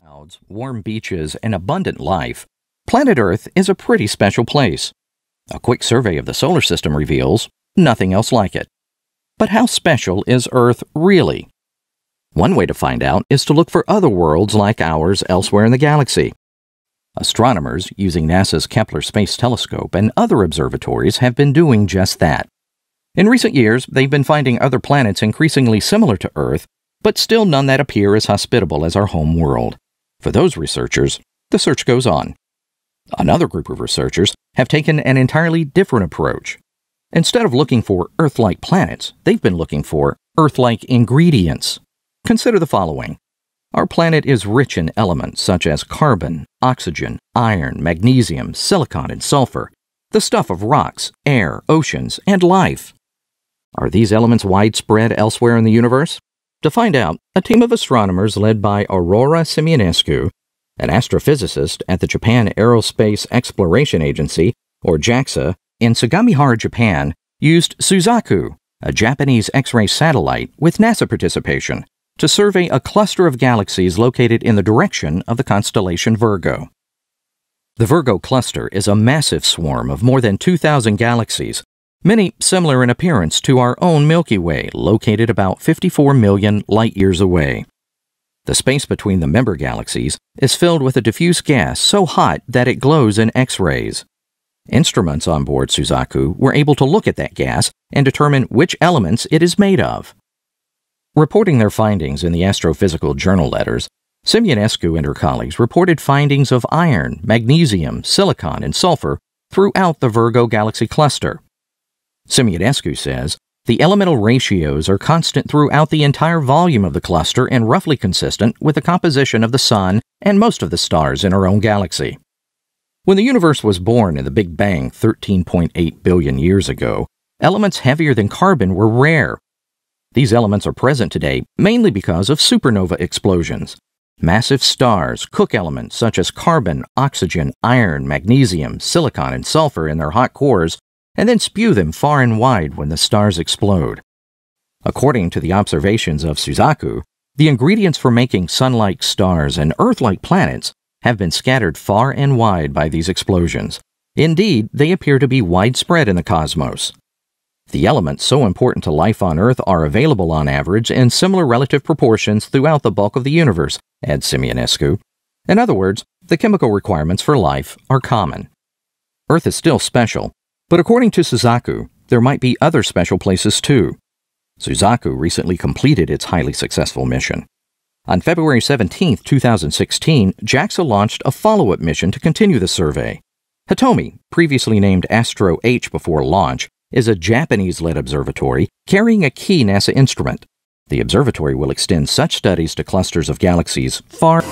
Clouds, warm beaches, and abundant life, planet Earth is a pretty special place. A quick survey of the solar system reveals nothing else like it. But how special is Earth really? One way to find out is to look for other worlds like ours elsewhere in the galaxy. Astronomers using NASA's Kepler Space Telescope and other observatories have been doing just that. In recent years, they've been finding other planets increasingly similar to Earth but still none that appear as hospitable as our home world. For those researchers, the search goes on. Another group of researchers have taken an entirely different approach. Instead of looking for Earth like planets, they've been looking for Earth like ingredients. Consider the following Our planet is rich in elements such as carbon, oxygen, iron, magnesium, silicon, and sulfur, the stuff of rocks, air, oceans, and life. Are these elements widespread elsewhere in the universe? To find out, a team of astronomers led by Aurora Simeonescu, an astrophysicist at the Japan Aerospace Exploration Agency, or JAXA, in Sugamihara, Japan, used Suzaku, a Japanese X ray satellite with NASA participation, to survey a cluster of galaxies located in the direction of the constellation Virgo. The Virgo cluster is a massive swarm of more than 2,000 galaxies many similar in appearance to our own Milky Way, located about 54 million light years away. The space between the member galaxies is filled with a diffuse gas so hot that it glows in X rays. Instruments on board Suzaku were able to look at that gas and determine which elements it is made of. Reporting their findings in the Astrophysical Journal letters, Simionescu and her colleagues reported findings of iron, magnesium, silicon, and sulfur throughout the Virgo galaxy cluster, Simeonescu says, the elemental ratios are constant throughout the entire volume of the cluster and roughly consistent with the composition of the Sun and most of the stars in our own galaxy. When the universe was born in the Big Bang 13.8 billion years ago, elements heavier than carbon were rare. These elements are present today mainly because of supernova explosions. Massive stars cook elements such as carbon, oxygen, iron, magnesium, silicon, and sulfur in their hot cores and then spew them far and wide when the stars explode. According to the observations of Suzaku, the ingredients for making sun-like stars and Earth-like planets have been scattered far and wide by these explosions. Indeed, they appear to be widespread in the cosmos. The elements so important to life on Earth are available on average in similar relative proportions throughout the bulk of the universe, adds Simeonescu. In other words, the chemical requirements for life are common. Earth is still special, but according to Suzaku, there might be other special places too. Suzaku recently completed its highly successful mission. On February 17, 2016, JAXA launched a follow up mission to continue the survey. Hitomi, previously named Astro H before launch, is a Japanese led observatory carrying a key NASA instrument. The observatory will extend such studies to clusters of galaxies far.